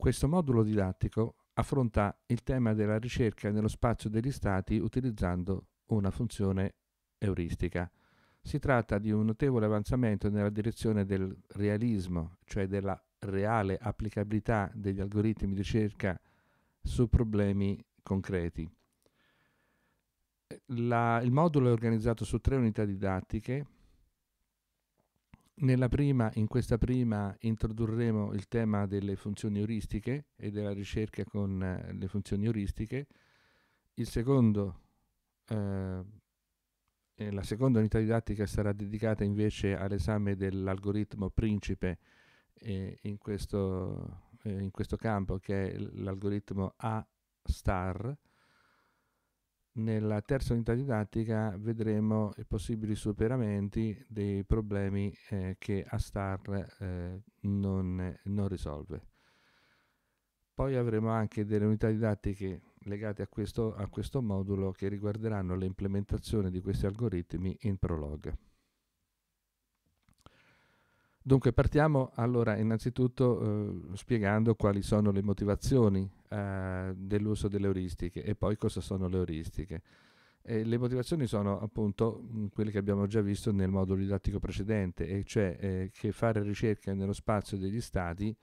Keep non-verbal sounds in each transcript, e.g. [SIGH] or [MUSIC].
Questo modulo didattico affronta il tema della ricerca nello spazio degli stati utilizzando una funzione euristica. Si tratta di un notevole avanzamento nella direzione del realismo, cioè della reale applicabilità degli algoritmi di ricerca su problemi concreti. La, il modulo è organizzato su tre unità didattiche Prima, in questa prima introdurremo il tema delle funzioni euristiche e della ricerca con eh, le funzioni euristiche. Il secondo, eh, eh, la seconda unità didattica sarà dedicata invece all'esame dell'algoritmo principe eh, in, questo, eh, in, questo, campo che è l'algoritmo A star nella terza unità didattica vedremo i possibili superamenti dei problemi eh, che Astar eh, non, non risolve. Poi avremo anche delle unità didattiche legate a questo, a questo modulo che riguarderanno l'implementazione di questi algoritmi in Prolog. Dunque partiamo allora innanzitutto eh, spiegando quali sono le motivazioni eh, dell'uso delle euristiche e poi cosa sono le euristiche. E le motivazioni sono appunto mh, mm, quelle che abbiamo già visto nel modulo didattico precedente, e cioè eh, che fare ricerca nello spazio degli stati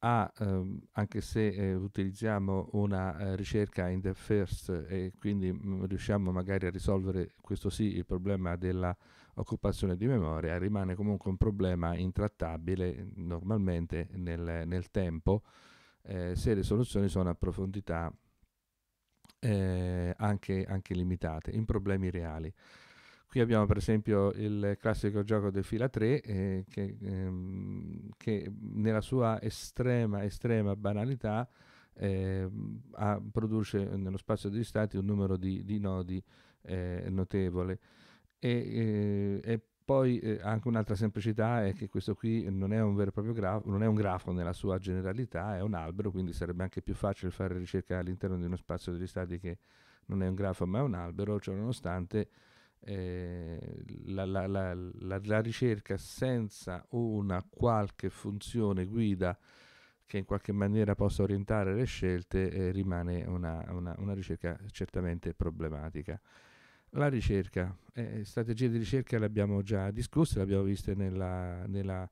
a, ah, ehm, anche se eh, utilizziamo una eh, ricerca in the first e quindi mh, mhmm, riusciamo magari a risolvere questo sì il problema dell'occupazione di memoria, rimane comunque un problema intrattabile mhmm, normalmente nel, nel tempo eh, se le soluzioni sono a profondità ehm, anche, anche limitate, in problemi reali. Qui abbiamo per esempio il classico gioco del fila 3 eh, che, ehm, che, nella sua estrema, estrema banalità eh, a, produce nello spazio degli stati un numero di, di nodi eh, notevole. E, eh, e poi eh, anche un'altra semplicità è che questo qui non è un vero e proprio grafo, non è un grafo nella sua generalità, è un albero, quindi sarebbe anche più facile fare ricerca all'interno di uno spazio degli stati che non è un grafo ma è un albero, cioè nonostante eh, la, la, la, la, ricerca senza una qualche funzione guida che in qualche maniera possa orientare le scelte eh, rimane una, una, una, ricerca certamente problematica. La ricerca, eh, strategie di ricerca le abbiamo già discusse, le abbiamo viste nella, nella,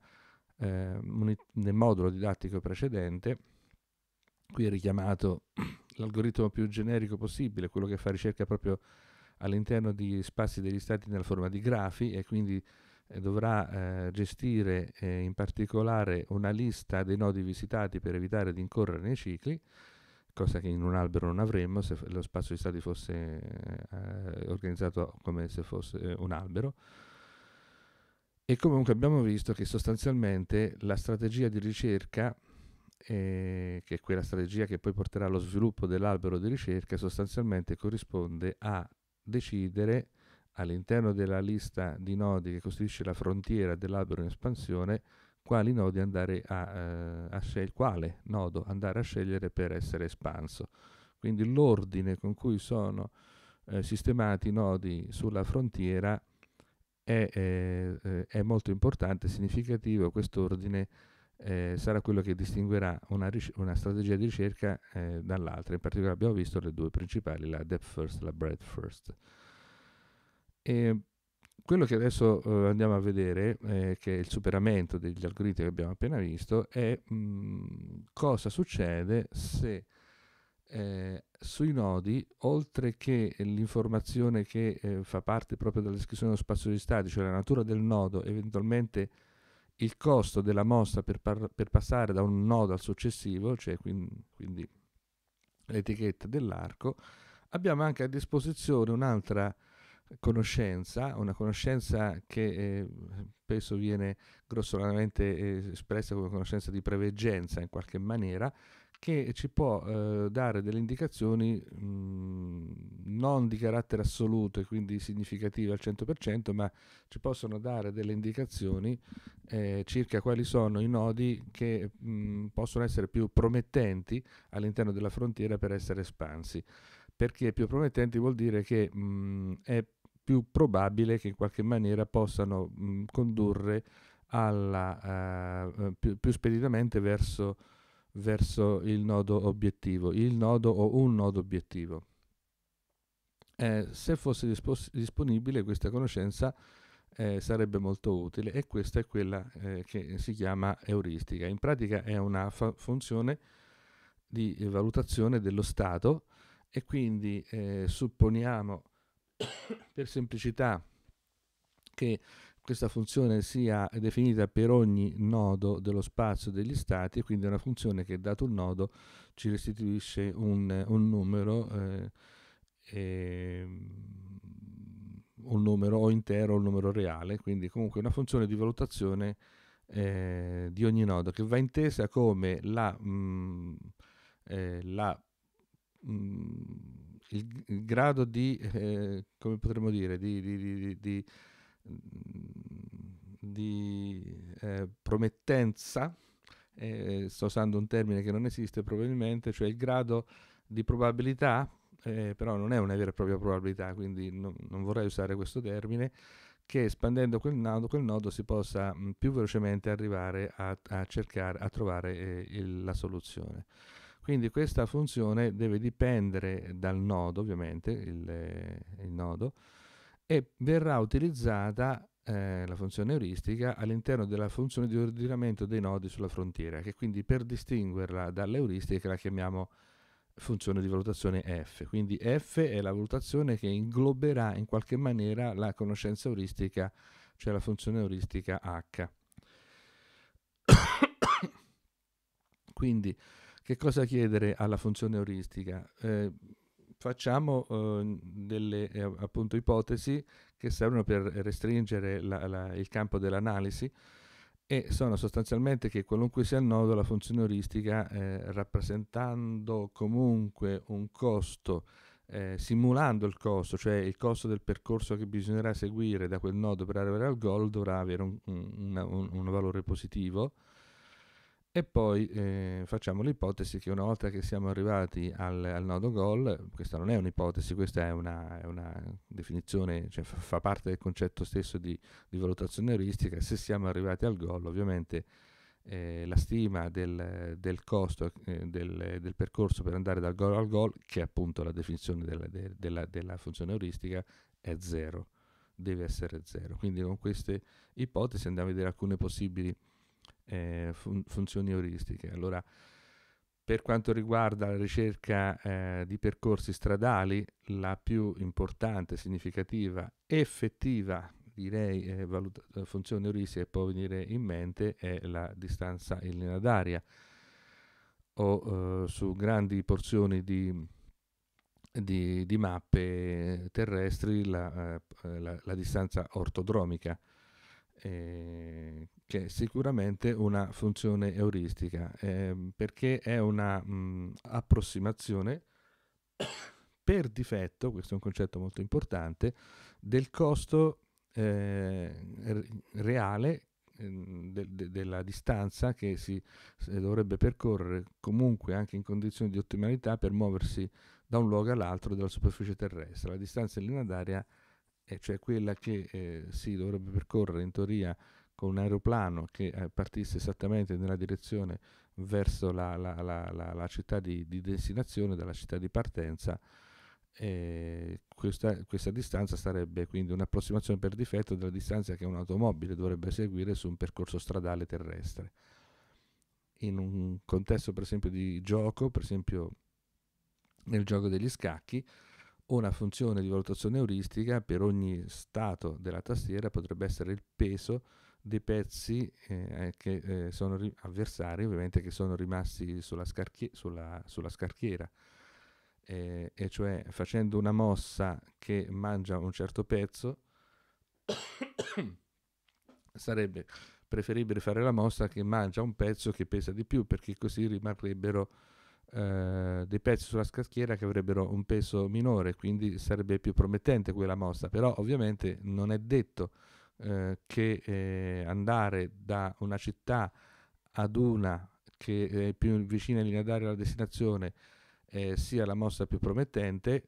eh, nel modulo didattico precedente. Qui è richiamato [CLEARS THROAT] l'algoritmo più generico possibile, quello che fa ricerca proprio all'interno di spazi degli stati nella forma di grafi e quindi eh, dovrà eh, gestire eh, in particolare una lista dei nodi visitati per evitare di incorrere nei cicli, cosa che in un albero non avremmo se lo spazio di stati fosse eh, organizzato come se fosse eh, un albero. E comunque abbiamo visto che sostanzialmente la strategia di ricerca, eh, che è quella strategia che poi porterà allo sviluppo dell'albero di ricerca, sostanzialmente corrisponde a decidere all'interno della lista di nodi che costituisce la frontiera dell'albero in espansione quali nodi andare a, eh, a scegliere, quale nodo andare a scegliere per essere espanso. Quindi l'ordine con cui sono eh, sistemati i nodi sulla frontiera è, è, eh, eh, è molto importante, significativo, questo ordine eh, sarà quello che distinguerà una, una strategia di ricerca eh, dall'altra. In particolare abbiamo visto le due principali, la depth first e la breadth first. E quello che adesso eh, andiamo a vedere, eh, che è il superamento degli algoritmi che abbiamo appena visto, è mh, mm, cosa succede se eh, sui nodi, oltre che l'informazione che eh, fa parte proprio della descrizione dello spazio di stati, cioè la natura del nodo, eventualmente il costo della mossa per, par- per passare da un nodo al successivo, cioè quindi, quindi l'etichetta dell'arco, abbiamo anche a disposizione un'altra conoscenza, una conoscenza che eh, spesso viene grossolanamente eh, espressa come conoscenza di preveggenza in qualche maniera, che ci può eh, dare delle indicazioni mh, mhmm, non di carattere assoluto e quindi significative al 100%, ma ci possono dare delle indicazioni eh, circa quali sono i nodi che mh, mhmm, possono essere più promettenti all'interno della frontiera per essere espansi. Perché più promettenti vuol dire che mh, mhmm, è più probabile che in qualche maniera possano condurre alla, eh, eh, più, più speditamente verso verso il nodo obiettivo, il nodo o un nodo obiettivo. Eh, se fosse dispos- disponibile questa conoscenza eh, sarebbe molto utile e questa è quella eh, che si chiama euristica. In pratica è una fa- funzione di valutazione dello stato e quindi eh, supponiamo [COUGHS] per semplicità che questa funzione sia definita per ogni nodo dello spazio degli stati quindi è una funzione che dato un nodo ci restituisce un, un numero eh, eh, un numero intero un numero reale, quindi comunque una funzione di valutazione eh, di ogni nodo che va intesa come la, mh, mm, eh, la, mh, mm, il, il, grado di, eh, come potremmo dire, di, di, di, di Mm, di eh, promettenza, eh, sto usando un termine che non esiste probabilmente, cioè il grado di probabilità, eh, però non è una vera e propria probabilità, quindi no, non vorrei usare questo termine, che espandendo quel nodo, quel nodo si possa mh, mm, più velocemente arrivare a, a cercare, a trovare eh, il, la soluzione. Quindi questa funzione deve dipendere dal nodo, ovviamente, il, eh, il nodo, e verrà utilizzata eh, la funzione euristica all'interno della funzione di ordinamento dei nodi sulla frontiera, che quindi per distinguerla dall'euristica la chiamiamo funzione di valutazione F. Quindi F è la valutazione che ingloberà in qualche maniera la conoscenza euristica, cioè la funzione euristica H. [COUGHS] Quindi che cosa chiedere alla funzione euristica? Eh, facciamo eh, delle eh, appunto, ipotesi che servono per restringere la, la, il campo dell'analisi e sono sostanzialmente che qualunque sia il nodo, la funzione euristica, eh, rappresentando comunque un costo, eh, simulando il costo, cioè il costo del percorso che bisognerà seguire da quel nodo per arrivare al goal, dovrà avere un, un, un, un valore positivo e poi eh, facciamo l'ipotesi che una volta che siamo arrivati al, al nodo goal, questa non è un'ipotesi, questa è una, è una definizione, cioè fa, fa, parte del concetto stesso di, di, valutazione heuristica, se siamo arrivati al goal ovviamente eh, la stima del, del costo eh, del, del, percorso per andare dal goal al goal, che è appunto la definizione della, de, della, della funzione heuristica, è zero, deve essere zero. Quindi con queste ipotesi andiamo a vedere alcune possibili eh, fun- funzioni euristiche. Allora, per quanto riguarda la ricerca eh, di percorsi stradali, la più importante, significativa, effettiva, direi, eh, valuta- eh, funzione euristica che può venire in mente è la distanza in linea d'aria o eh, su grandi porzioni di, di, di mappe terrestri la, eh, la, la distanza ortodromica eh, che è sicuramente una funzione euristica, eh, perché è una mh, mhmm, approssimazione [COUGHS] per difetto, questo è un concetto molto importante, del costo ehm, reale ehm, de, de, della distanza che si dovrebbe percorrere comunque anche in condizioni di ottimalità per muoversi da un luogo all'altro della superficie terrestre. La distanza in linea d'aria è e cioè quella che eh, si dovrebbe percorrere in teoria con un aeroplano che eh, partisse esattamente nella direzione verso la, la, la, la città di, di, destinazione, dalla città di partenza, eh, questa, questa, distanza sarebbe quindi un'approssimazione per difetto della distanza che un'automobile dovrebbe seguire su un percorso stradale terrestre. In un contesto per esempio di gioco, per esempio nel gioco degli scacchi, una funzione di valutazione euristica per ogni stato della tastiera potrebbe essere il peso dei pezzi eh, eh che, eh, sono ri- avversari, ovviamente, che sono rimasti sulla, scarchie- sulla, sulla scarchiera. Eh, e cioè facendo una mossa che mangia un certo pezzo, [COUGHS] sarebbe preferibile fare la mossa che mangia un pezzo che pesa di più, perché così rimarrebbero eh, dei pezzi sulla scacchiera che avrebbero un peso minore, quindi sarebbe più promettente quella mossa, però ovviamente non è detto eh, che eh, andare da una città ad una che è più vicina in linea d'aria alla destinazione eh, sia la mossa più promettente,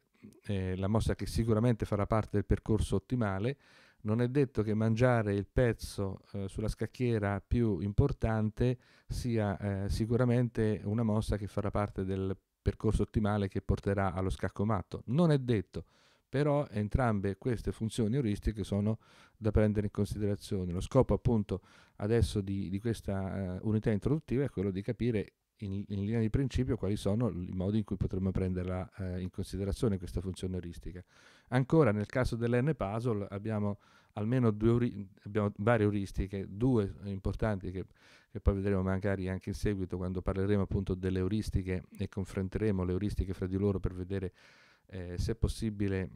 la mossa che sicuramente farà parte del percorso ottimale, non è detto che mangiare il pezzo eh, sulla scacchiera più importante sia eh, sicuramente una mossa che farà parte del percorso ottimale che porterà allo scacco matto. Non è detto, però entrambe queste funzioni euristiche sono da prendere in considerazione. Lo scopo appunto adesso di, di questa uh, unità introduttiva è quello di capire in, in, linea di principio quali sono i modi in cui potremmo prenderla eh, in considerazione questa funzione euristica. Ancora nel caso dell'n puzzle abbiamo almeno due uri, abbiamo varie euristiche, due importanti che, che, poi vedremo magari anche in seguito quando parleremo appunto delle euristiche e confronteremo le euristiche fra di loro per vedere eh, se è possibile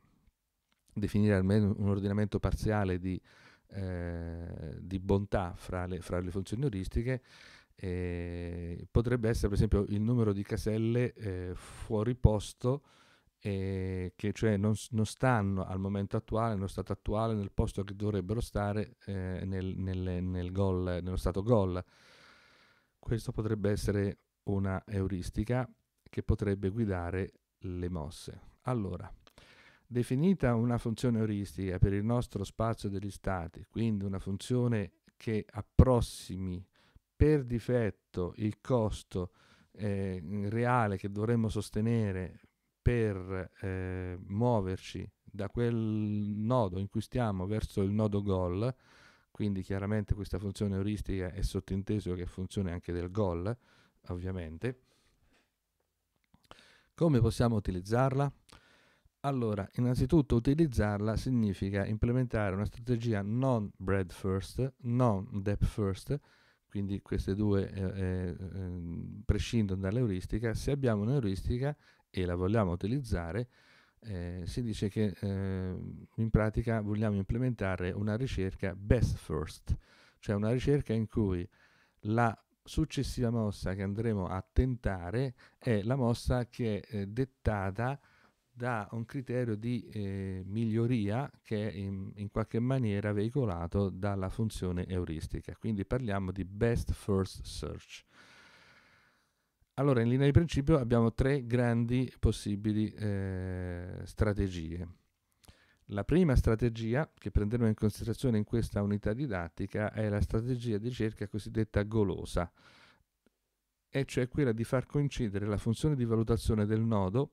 definire almeno un ordinamento parziale di, eh, di bontà fra le, fra le funzioni euristiche eh, potrebbe essere per esempio il numero di caselle eh, fuori posto eh, che cioè non, non, stanno al momento attuale, nello stato attuale, nel posto che dovrebbero stare eh, nel, nel, nel goal, nello stato gol. Questo potrebbe essere una euristica che potrebbe guidare le mosse. Allora, definita una funzione euristica per il nostro spazio degli stati, quindi una funzione che approssimi per difetto il costo eh, reale che dovremmo sostenere per eh, muoverci da quel nodo in cui stiamo verso il nodo goal, quindi chiaramente questa funzione euristica è sottinteso che è funzione anche del goal, ovviamente. Come possiamo utilizzarla? Allora, innanzitutto utilizzarla significa implementare una strategia non bread first, non depth first, quindi queste due eh, eh, ehm, prescindono dall'euristica, se abbiamo un'euristica e la vogliamo utilizzare, eh, si dice che ehm, in pratica vogliamo implementare una ricerca best first, cioè una ricerca in cui la successiva mossa che andremo a tentare è la mossa che è eh, dettata da un criterio di eh, miglioria che è in, in, qualche maniera veicolato dalla funzione euristica. Quindi parliamo di best first search. Allora, in linea di principio abbiamo tre grandi possibili eh, strategie. La prima strategia che prenderemo in considerazione in questa unità didattica è la strategia di ricerca cosiddetta golosa, e cioè quella di far coincidere la funzione di valutazione del nodo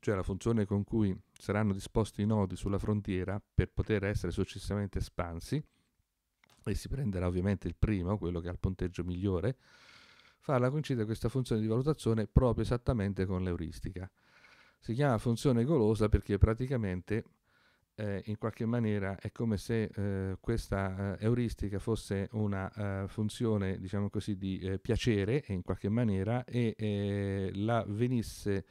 cioè la funzione con cui saranno disposti i nodi sulla frontiera per poter essere successivamente espansi, e si prenderà ovviamente il primo, quello che ha il punteggio migliore, farla coincidere questa funzione di valutazione proprio esattamente con l'euristica. Si chiama funzione golosa perché praticamente eh, in qualche maniera è come se eh, questa eh, euristica fosse una eh, funzione, diciamo così, di eh, piacere in qualche maniera e eh, la venisse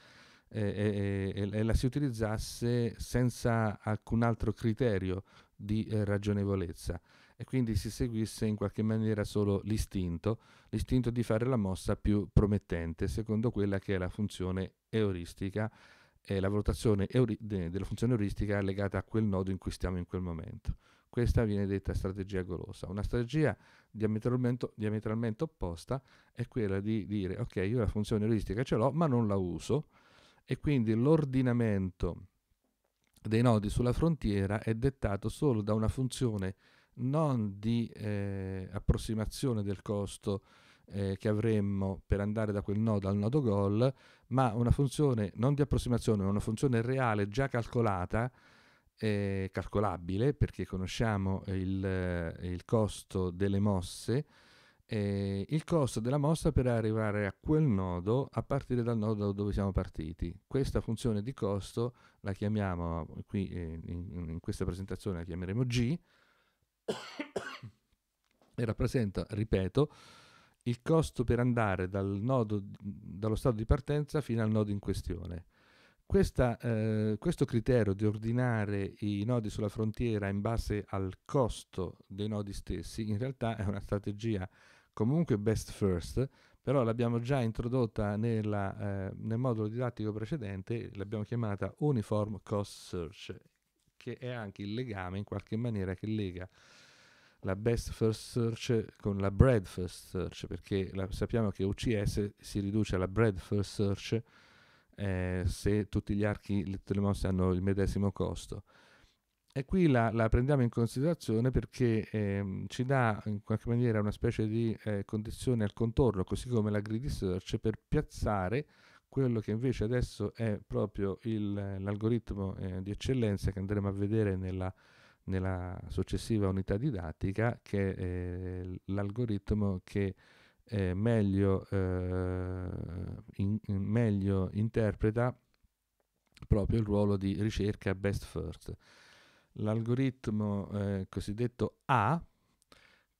e, e, e, la si utilizzasse senza alcun altro criterio di eh, ragionevolezza e quindi si seguisse in qualche maniera solo l'istinto, l'istinto di fare la mossa più promettente secondo quella che è la funzione euristica e la valutazione euri- de, della funzione euristica legata a quel nodo in cui stiamo in quel momento. Questa viene detta strategia golosa. Una strategia diametralmente, diametralmente opposta è quella di dire ok, io la funzione euristica ce l'ho ma non la uso e quindi l'ordinamento dei nodi sulla frontiera è dettato solo da una funzione non di eh, approssimazione del costo eh, che avremmo per andare da quel nodo al nodo goal, ma una funzione non di approssimazione, ma una funzione reale già calcolata, eh, calcolabile, perché conosciamo il, eh, il costo delle mosse, eh, il costo della mossa per arrivare a quel nodo a partire dal nodo da dove siamo partiti. Questa funzione di costo la chiamiamo, qui eh, in, in questa presentazione la chiameremo G, e rappresenta, ripeto, il costo per andare dal nodo, dallo stato di partenza fino al nodo in questione. Questa, eh, questo criterio di ordinare i nodi sulla frontiera in base al costo dei nodi stessi in realtà è una strategia comunque best first, però l'abbiamo già introdotta nella, eh, nel modulo didattico precedente, l'abbiamo chiamata Uniform Cost Search, che è anche il legame in qualche maniera che lega la best first search con la bread first search, perché la, sappiamo che UCS si riduce alla bread first search eh, se tutti gli archi, le mosse hanno il medesimo costo. E qui la, la, prendiamo in considerazione perché eh, ci dà in qualche maniera una specie di eh, condizione al contorno, così come la grid search, per piazzare quello che invece adesso è proprio il, l'algoritmo eh, di eccellenza che andremo a vedere nella, nella successiva unità didattica, che è eh, l'algoritmo che meglio, eh, in, meglio interpreta proprio il ruolo di ricerca best first l'algoritmo eh, cosiddetto A,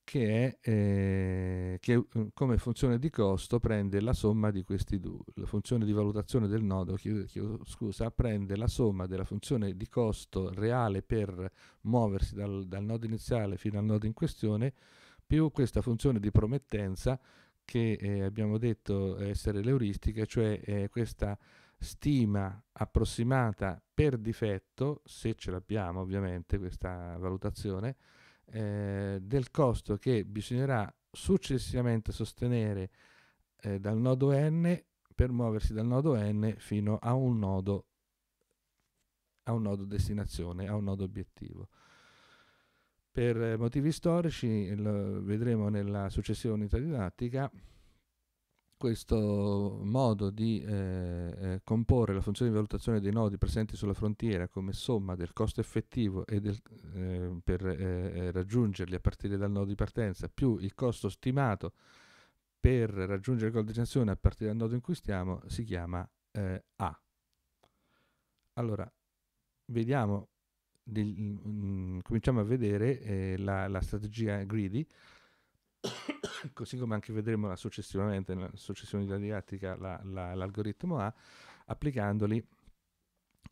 che, è, eh, che, eh, come funzione di costo prende la somma di questi due. La funzione di valutazione del nodo, chiedo, chiedo, scusa, prende la somma della funzione di costo reale per muoversi dal, dal, nodo iniziale fino al nodo in questione, più questa funzione di promettenza che eh, abbiamo detto essere l'euristica, cioè eh, questa stima approssimata per difetto, se ce l'abbiamo ovviamente questa valutazione, eh, del costo che bisognerà successivamente sostenere eh, dal nodo n per muoversi dal nodo n fino a un nodo, a un nodo destinazione, a un nodo obiettivo. Per motivi storici, lo vedremo nella successiva unità didattica, questo modo di eh, eh, comporre la funzione di valutazione dei nodi presenti sulla frontiera come somma del costo effettivo del, eh, per eh, eh, raggiungerli a partire dal nodo di partenza più il costo stimato per raggiungere la destinazione a partire dal nodo in cui stiamo si chiama eh, A. Allora, vediamo, di, mh, mm, cominciamo a vedere la, la strategia greedy [COUGHS] così come anche vedremo successivamente nella successione didattica la, la, l'algoritmo A, applicandoli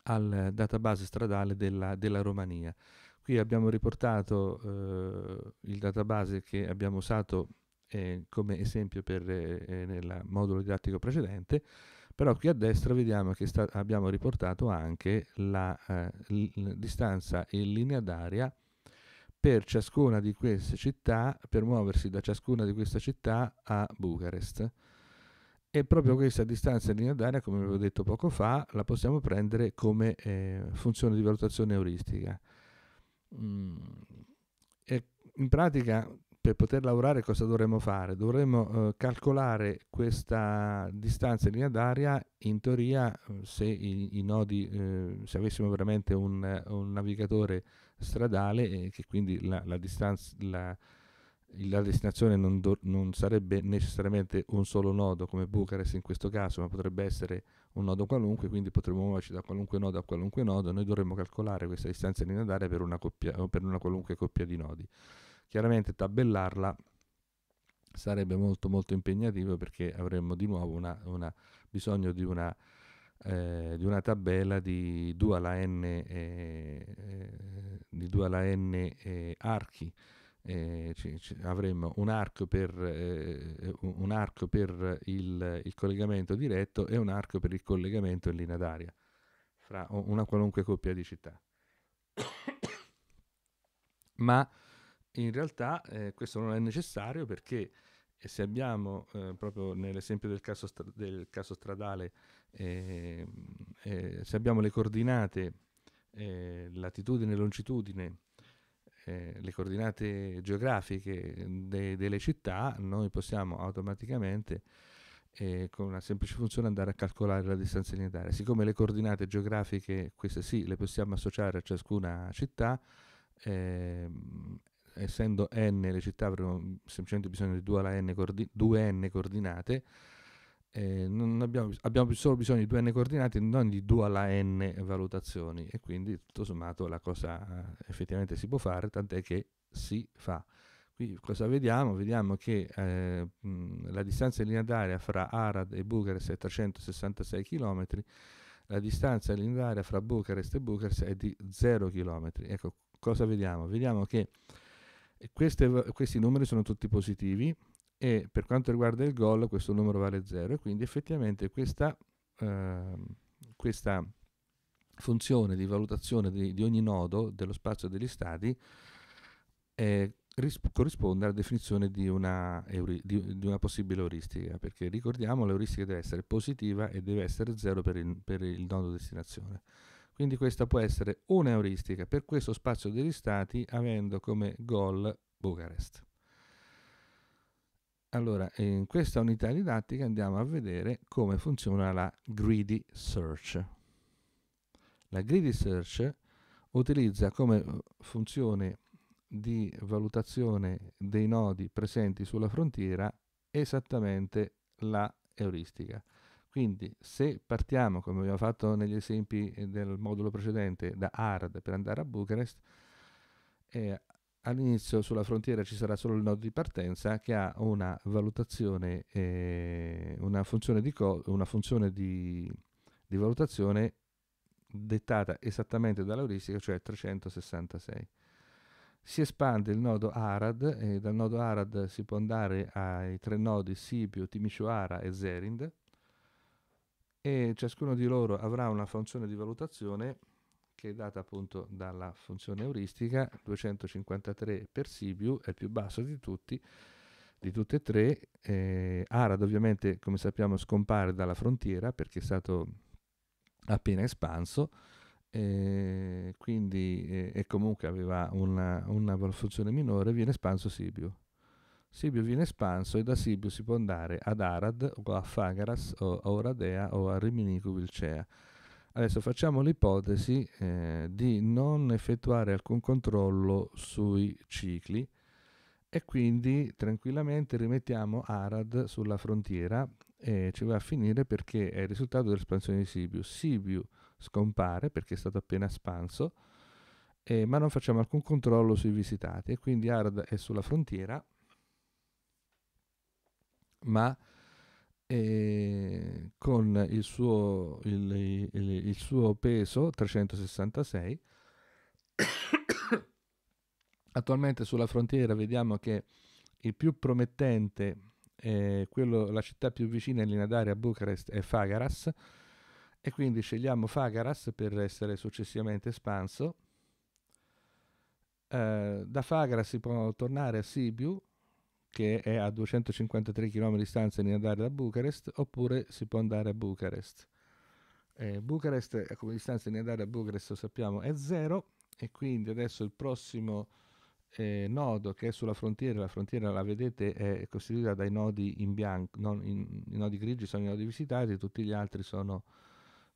al database stradale della, della Romania. Qui abbiamo riportato eh, il database che abbiamo usato eh, come esempio per, eh, eh nel modulo didattico precedente, però qui a destra vediamo che sta, abbiamo riportato anche la eh, distanza in linea d'aria per ciascuna di queste città, per muoversi da ciascuna di queste città a Bucarest. E proprio questa distanza in linea d'aria, come vi ho detto poco fa, la possiamo prendere come eh, funzione di valutazione euristica. Mm. in pratica, per poter lavorare, cosa dovremmo fare? Dovremmo eh, calcolare questa distanza in linea d'aria, in teoria, se i, i nodi, eh, se avessimo veramente un, un navigatore stradale e che quindi la, la, distanza, la, la destinazione non, do, non, sarebbe necessariamente un solo nodo come Bucarest in questo caso, ma potrebbe essere un nodo qualunque, quindi potremmo muoverci da qualunque nodo a qualunque nodo, noi dovremmo calcolare questa distanza di lineare per una, coppia, per una qualunque coppia di nodi. Chiaramente tabellarla sarebbe molto molto impegnativo perché avremmo di nuovo una, una, bisogno di una eh, di una tabella di 2 alla n, eh, di 2 alla n eh, archi. C- eh, c- avremmo un arco per, un arco per il, il, collegamento diretto e un arco per il collegamento in linea d'aria fra una qualunque coppia di città. [COUGHS] Ma in realtà questo non è necessario perché e se abbiamo, eh, proprio nell'esempio del caso, stra- del caso stradale, eh, eh, se abbiamo le coordinate, eh, latitudine e longitudine, eh, le coordinate geografiche de- delle città, noi possiamo automaticamente eh, con una semplice funzione andare a calcolare la distanza lineare. Siccome le coordinate geografiche, queste sì, le possiamo associare a ciascuna città, ehm, essendo n le città avrebbero semplicemente bisogno di 2 alla n, coordi- 2n coordinate, eh, abbiamo, abbiamo, solo bisogno di 2n coordinate, non di 2 alla n valutazioni e quindi tutto sommato la cosa eh, effettivamente si può fare, tant'è che si fa. Qui cosa vediamo? Vediamo che eh, mh, la distanza in linea d'aria fra Arad e Bucharest è 366 km, la distanza in linea d'aria fra Bucharest e Bucharest è di 0 km. Ecco, cosa vediamo? Vediamo che queste, questi numeri sono tutti positivi e per quanto riguarda il gol questo numero vale 0 e quindi effettivamente questa, eh, questa funzione di valutazione di, di, ogni nodo dello spazio degli stati eh, risp- corrisponde alla definizione di una, euri- di, di una, possibile euristica perché ricordiamo l'euristica deve essere positiva e deve essere 0 per per il nodo destinazione. Quindi questa può essere un'euristica per questo spazio degli stati avendo come goal Bucarest. Allora, in questa unità didattica andiamo a vedere come funziona la greedy search. La greedy search utilizza come funzione di valutazione dei nodi presenti sulla frontiera esattamente la euristica. Quindi se partiamo, come abbiamo fatto negli esempi del modulo precedente, da Arad per andare a Bucarest, eh, all'inizio sulla frontiera ci sarà solo il nodo di partenza che ha una valutazione, eh, una funzione, di, una funzione di, di, valutazione dettata esattamente dall'euristica, cioè 366. Si espande il nodo Arad e dal nodo Arad si può andare ai tre nodi Sibiu, Timisoara e Zerind, e ciascuno di loro avrà una funzione di valutazione che è data appunto dalla funzione euristica 253 per Sibiu è il più basso di tutti di tutte e tre eh, Arad ovviamente come sappiamo scompare dalla frontiera perché è stato appena espanso eh, quindi, eh, e comunque aveva una, una funzione minore viene espanso Sibiu Sibiu viene espanso e da Sibiu si può andare ad Arad o a Fagaras o a Oradea o a Riminico Vilcea. Adesso facciamo l'ipotesi eh, di non effettuare alcun controllo sui cicli e quindi tranquillamente rimettiamo Arad sulla frontiera e ci va a finire perché è il risultato dell'espansione di Sibiu. Sibiu scompare perché è stato appena espanso, eh, ma non facciamo alcun controllo sui visitati e quindi Arad è sulla frontiera ma eh, con il suo, il, il, il suo peso 366 [COUGHS] attualmente sulla frontiera vediamo che il più promettente eh, quello, la città più vicina in linea d'aria a Bucarest è Fagaras e quindi scegliamo Fagaras per essere successivamente espanso. Eh, da Fagaras si può tornare a Sibiu che è a 253 km di distanza di andare da Bucarest, oppure si può andare a Bucarest. Eh, Bucarest, come distanza di andare a Bucarest, lo sappiamo, è zero, e quindi adesso il prossimo eh, nodo che è sulla frontiera, la frontiera la vedete è costituita dai nodi in bianco, non in, i nodi grigi sono i nodi visitati, tutti gli altri sono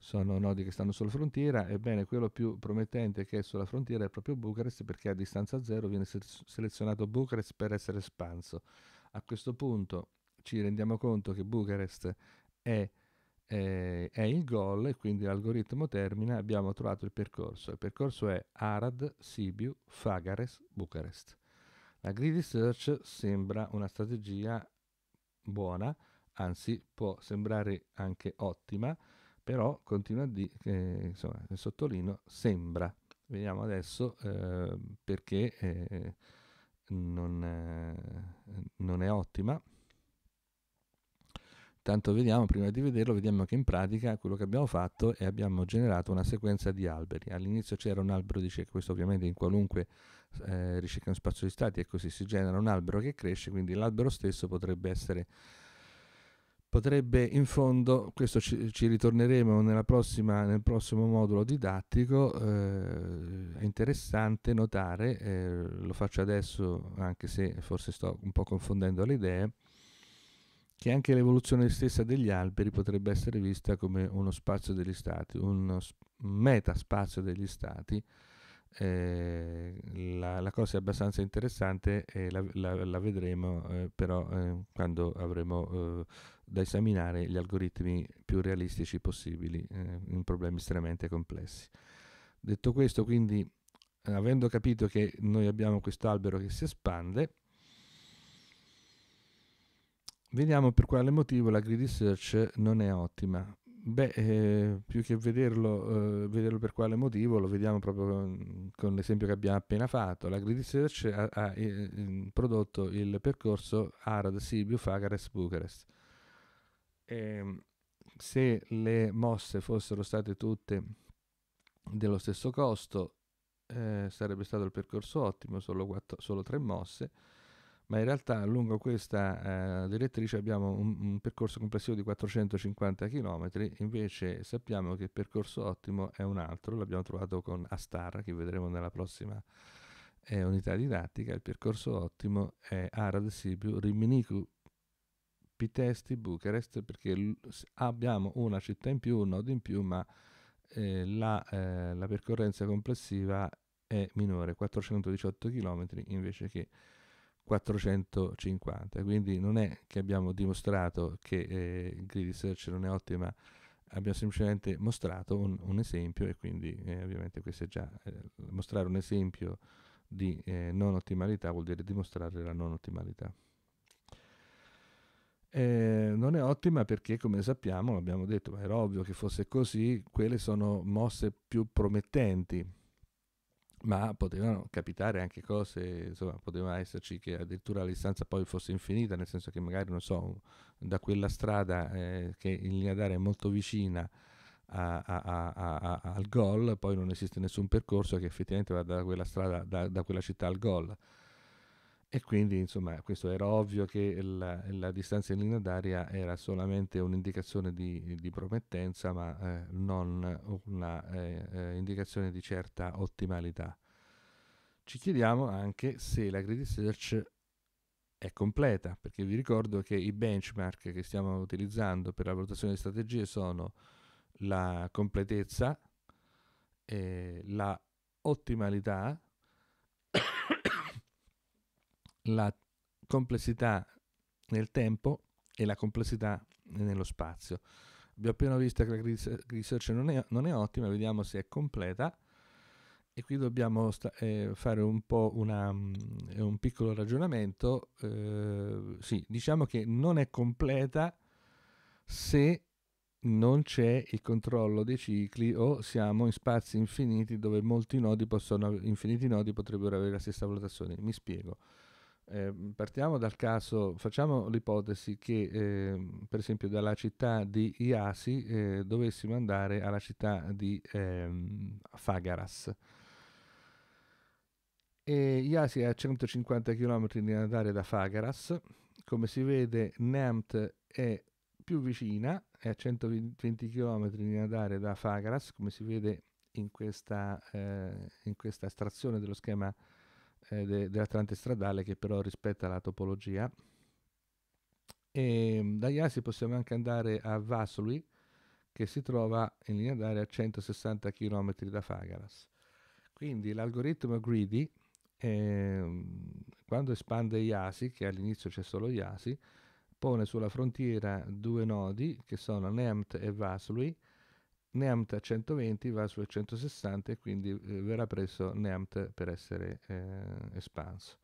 sono nodi che stanno sulla frontiera, ebbene quello più promettente che è sulla frontiera è proprio Bucarest perché a distanza zero viene se- selezionato Bucarest per essere espanso. A questo punto ci rendiamo conto che Bucarest è, è, è il goal e quindi l'algoritmo termina, abbiamo trovato il percorso. Il percorso è Arad, Sibiu, Fagares, Bucarest. La greedy search sembra una strategia buona, anzi può sembrare anche ottima, però continua a dire, eh, insomma, sottolineo, sembra. Vediamo adesso eh, perché eh, non, eh, non, è ottima. Tanto vediamo, prima di vederlo, vediamo che in pratica quello che abbiamo fatto è abbiamo generato una sequenza di alberi. All'inizio c'era un albero di cieco, questo ovviamente in qualunque eh, ricerca in spazio di stati e così si genera un albero che cresce, quindi l'albero stesso potrebbe essere potrebbe in fondo, questo ci, ci ritorneremo prossima, nel prossimo modulo didattico, eh, è interessante notare, eh, lo faccio adesso anche se forse sto un po' confondendo le idee, che anche l'evoluzione stessa degli alberi potrebbe essere vista come uno spazio degli stati, uno metaspazio degli stati. Eh, la, la, cosa è abbastanza interessante e la, la, la vedremo eh, però eh, quando avremo eh, da esaminare gli algoritmi più realistici possibili eh, in problemi estremamente complessi. Detto questo, quindi, eh, avendo capito che noi abbiamo questo albero che si espande, vediamo per quale motivo la greedy search non è ottima. Beh, eh, più che vederlo, eh, vederlo, per quale motivo, lo vediamo proprio con, l'esempio che abbiamo appena fatto. La Grid Search ha, ha eh, eh prodotto il percorso Arad, Sibiu, Fagares, Bucarest eh, se le mosse fossero state tutte dello stesso costo, eh, sarebbe stato il percorso ottimo, solo, quattro, solo, tre mosse, ma in realtà lungo questa eh, direttrice abbiamo un, un, percorso complessivo di 450 km, invece sappiamo che il percorso ottimo è un altro, l'abbiamo trovato con Astar, che vedremo nella prossima eh, unità didattica, il percorso ottimo è Arad Sibiu Riminiku Pitesti, Bucarest, perché abbiamo una città in più, un nodo in più, ma eh, la, eh, la, percorrenza complessiva è minore, 418 km invece che 450. Quindi non è che abbiamo dimostrato che eh, grid search non è ottima, abbiamo semplicemente mostrato un, un esempio e quindi eh, ovviamente questo è già eh, mostrare un esempio di eh, non ottimalità vuol dire dimostrare la non ottimalità. Eh, non è ottima perché, come sappiamo, l'abbiamo detto, ma era ovvio che fosse così, quelle sono mosse più promettenti, ma potevano capitare anche cose, insomma, poteva esserci che addirittura la distanza poi fosse infinita, nel senso che magari, non so, da quella strada eh, che in linea d'aria è molto vicina a, a, a, al gol, poi non esiste nessun percorso che effettivamente vada da quella strada, da, da quella città al gol e quindi, insomma, questo era ovvio che la, la distanza in linea d'aria era solamente un'indicazione di, di promettenza, ma eh, non un'indicazione eh, eh di certa ottimalità. Ci chiediamo anche se la credit search è completa, perché vi ricordo che i benchmark che stiamo utilizzando per la valutazione di strategie sono la completezza, eh, la ottimalità, la complessità nel tempo e la complessità nello spazio. Abbiamo appena visto che la ricerca non, non è, ottima, vediamo se è completa e qui dobbiamo sta- eh, fare un po' una, mm, un piccolo ragionamento. Eh, sì, diciamo che non è completa se non c'è il controllo dei cicli o siamo in spazi infiniti dove molti nodi possono, infiniti nodi potrebbero avere la stessa valutazione. Mi spiego. Eh, partiamo dal caso, facciamo l'ipotesi che eh, per esempio dalla città di Iasi eh, dovessimo andare alla città di ehm, Fagaras. E Iasi è a 150 km di andare da Fagaras, come si vede Neamt è più vicina, è a 120 km di andare da Fagaras, come si vede in questa, eh, in questa estrazione dello schema eh, de, dell'atlante stradale che però rispetta la topologia. E ehm, da Iasi possiamo anche andare a Vaslui che si trova in linea d'aria a 160 km da Fagaras. Quindi l'algoritmo greedy eh, quando espande IASI, che all'inizio c'è solo IASI, pone sulla frontiera due nodi che sono Nemt e Vaslui Neamt a 120 va su 160 e quindi eh, verrà preso Neamt per essere eh, espanso.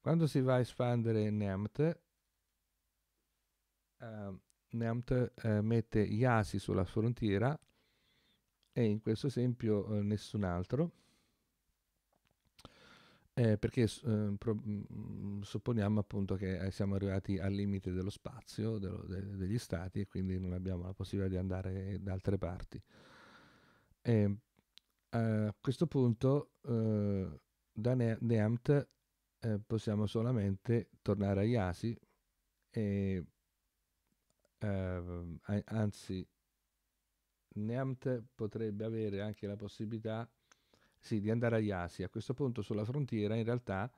Quando si va a espandere Neamt, ehm, eh, Neamt mette asi sulla frontiera e in questo esempio eh, nessun altro eh, perché eh, pro, mm, supponiamo appunto che eh, siamo arrivati al limite dello spazio dello, de, degli stati e quindi non abbiamo la possibilità di andare da altre parti. E, ehm, a questo punto eh, da ne- Neamt eh, possiamo solamente tornare a Iasi e ehm, anzi Neamt potrebbe avere anche la possibilità sì, di andare a Iasi. A questo punto sulla frontiera in realtà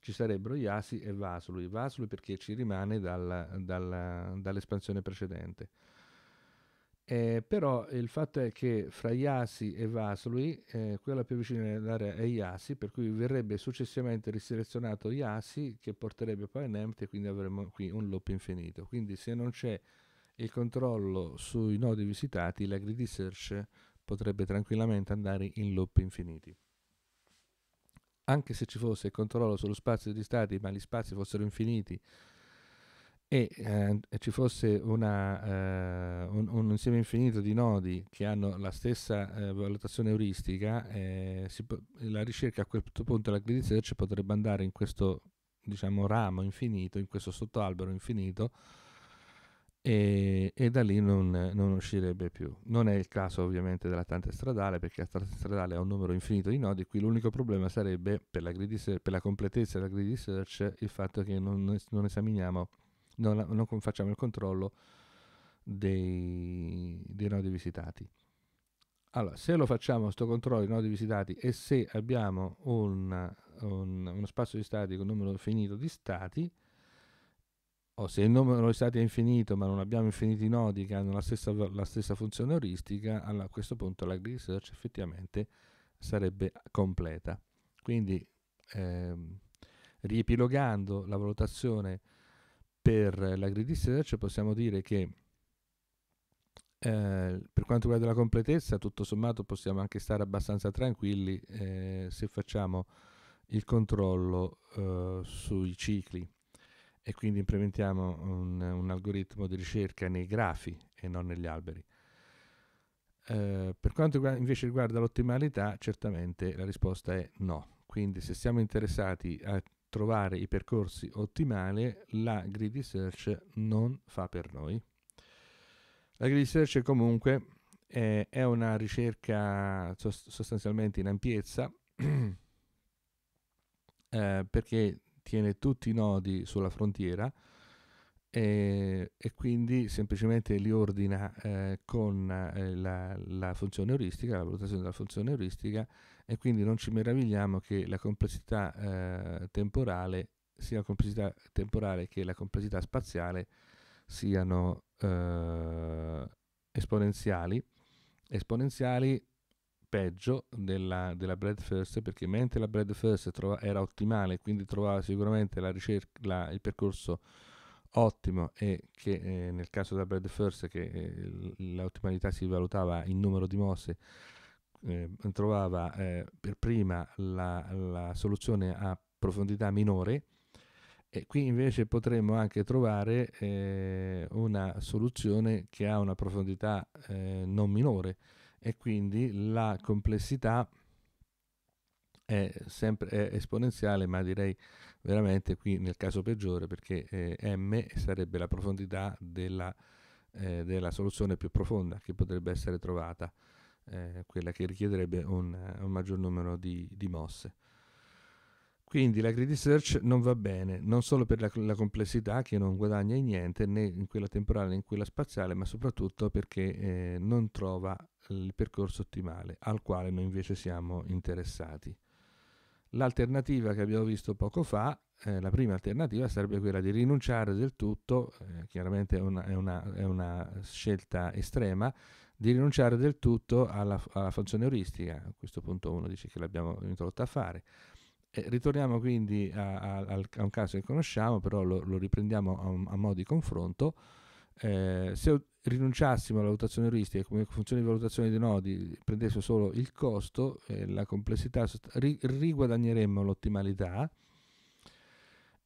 ci sarebbero Iasi e Vaslui. Vaslui perché ci rimane dal, dal, dall'espansione precedente. Eh, però il fatto è che fra Iasi e Vaslui, eh, quella più vicina all'area è Iasi, per cui verrebbe successivamente riselezionato Iasi che porterebbe poi a Nemt e quindi avremo qui un loop infinito. Quindi se non c'è il controllo sui nodi visitati, la l'agri-research potrebbe tranquillamente andare in loop infiniti. Anche se ci fosse il controllo sullo spazio di stati, ma gli spazi fossero infiniti e eh, ci fosse una, eh, un, un, insieme infinito di nodi che hanno la stessa eh, valutazione euristica, eh, po- la ricerca a quel punto, la grid search potrebbe andare in questo diciamo, ramo infinito, in questo sottoalbero infinito, e, e da lì non, non, uscirebbe più. Non è il caso ovviamente dell'attante stradale perché l'attante stradale ha un numero infinito di nodi, qui l'unico problema sarebbe per la, grid, per la completezza della grid search il fatto che non, non esaminiamo, non, non, facciamo il controllo dei, dei nodi visitati. Allora, se lo facciamo questo controllo di nodi visitati e se abbiamo una, un, uno spazio di stati con un numero finito di stati, o oh, se il numero di stati è infinito ma non abbiamo infiniti nodi che hanno la stessa, la stessa funzione oristica, allora a questo punto la grid search effettivamente sarebbe completa. Quindi ehm, riepilogando la valutazione per la grid search possiamo dire che eh, per quanto riguarda la completezza, tutto sommato possiamo anche stare abbastanza tranquilli eh, se facciamo il controllo eh, sui cicli e quindi implementiamo un, un algoritmo di ricerca nei grafi e non negli alberi. Eh, per quanto invece riguarda l'ottimalità, certamente la risposta è no. Quindi se siamo interessati a trovare i percorsi ottimali, la greedy search non fa per noi. La greedy search comunque eh, è una ricerca sostanzialmente in ampiezza [CLEARS THROAT] eh, perché tiene tutti i nodi sulla frontiera e, e quindi semplicemente li ordina eh, con eh, la, la, funzione euristica, la valutazione della funzione euristica e quindi non ci meravigliamo che la complessità eh, temporale sia la complessità temporale che la complessità spaziale siano eh, esponenziali esponenziali peggio della, della Bread First perché mentre la Bread First trova, era ottimale quindi trovava sicuramente la ricerca, la, il percorso ottimo e che eh, nel caso della Bread First che eh, l'ottimalità si valutava in numero di mosse eh, trovava eh, per prima la, la soluzione a profondità minore e qui invece potremmo anche trovare eh, una soluzione che ha una profondità eh, non minore e quindi la complessità è sempre è esponenziale, ma direi veramente qui nel caso peggiore perché eh, m sarebbe la profondità della, eh, della, soluzione più profonda che potrebbe essere trovata, eh, quella che richiederebbe un, un maggior numero di, di mosse. Quindi la greedy search non va bene, non solo per la, la complessità che non guadagna in niente, né in quella temporale né in quella spaziale, ma soprattutto perché eh, non trova il percorso ottimale al quale noi invece siamo interessati. L'alternativa che abbiamo visto poco fa, eh, la prima alternativa sarebbe quella di rinunciare del tutto, eh, chiaramente è una, è, una, è una, scelta estrema, di rinunciare del tutto alla, alla funzione euristica. A questo punto uno dice che l'abbiamo introdotta a fare e eh, ritorniamo quindi a, a, a, un caso che conosciamo, però lo, lo riprendiamo a, un, a modo di confronto. Eh, se rinunciassimo alla valutazione euristica come funzione di valutazione dei nodi, prendessimo solo il costo e eh, la complessità, ri, riguadagneremmo l'ottimalità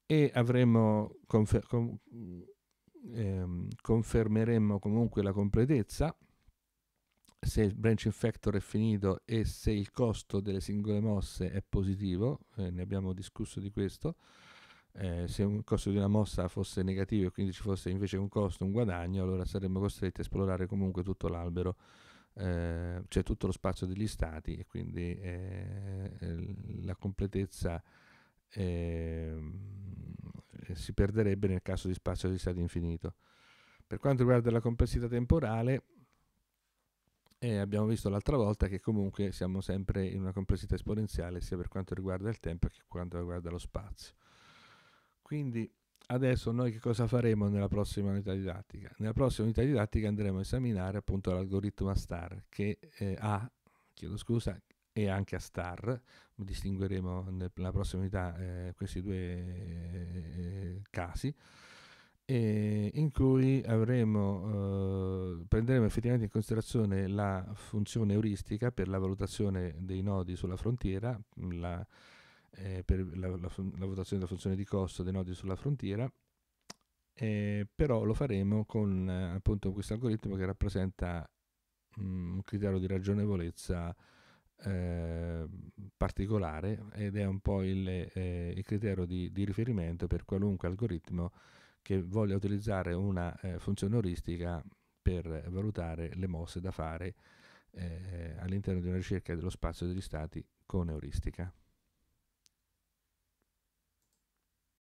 e avremmo confer, com, ehm, confermeremmo comunque la completezza se il branch infector è finito e se il costo delle singole mosse è positivo, eh, ne abbiamo discusso di questo, eh, se il costo di una mossa fosse negativo e quindi ci fosse invece un costo, un guadagno, allora saremmo costretti a esplorare comunque tutto l'albero, eh, cioè tutto lo spazio degli stati e quindi eh, eh, la completezza ehm, eh, si perderebbe nel caso di spazio degli stati infinito. Per quanto riguarda la complessità temporale, e abbiamo visto l'altra volta che comunque siamo sempre in una complessità esponenziale sia per quanto riguarda il tempo che per quanto riguarda lo spazio. Quindi adesso noi che cosa faremo nella prossima unità didattica? Nella prossima unità didattica andremo a esaminare appunto l'algoritmo a star che eh, ha, chiedo scusa, e anche a star, distingueremo nella prossima unità eh, questi due eh, casi in cui avremo, eh, prenderemo effettivamente in considerazione la funzione euristica per la valutazione dei nodi sulla frontiera, la, eh, per la, la, la, valutazione della funzione di costo dei nodi sulla frontiera, eh, però lo faremo con appunto questo algoritmo che rappresenta mh, un criterio di ragionevolezza eh, particolare ed è un po' il, eh, il criterio di, di riferimento per qualunque algoritmo che voglia utilizzare una eh, funzione oristica per valutare le mosse da fare eh, all'interno di una ricerca dello spazio degli stati con euristica.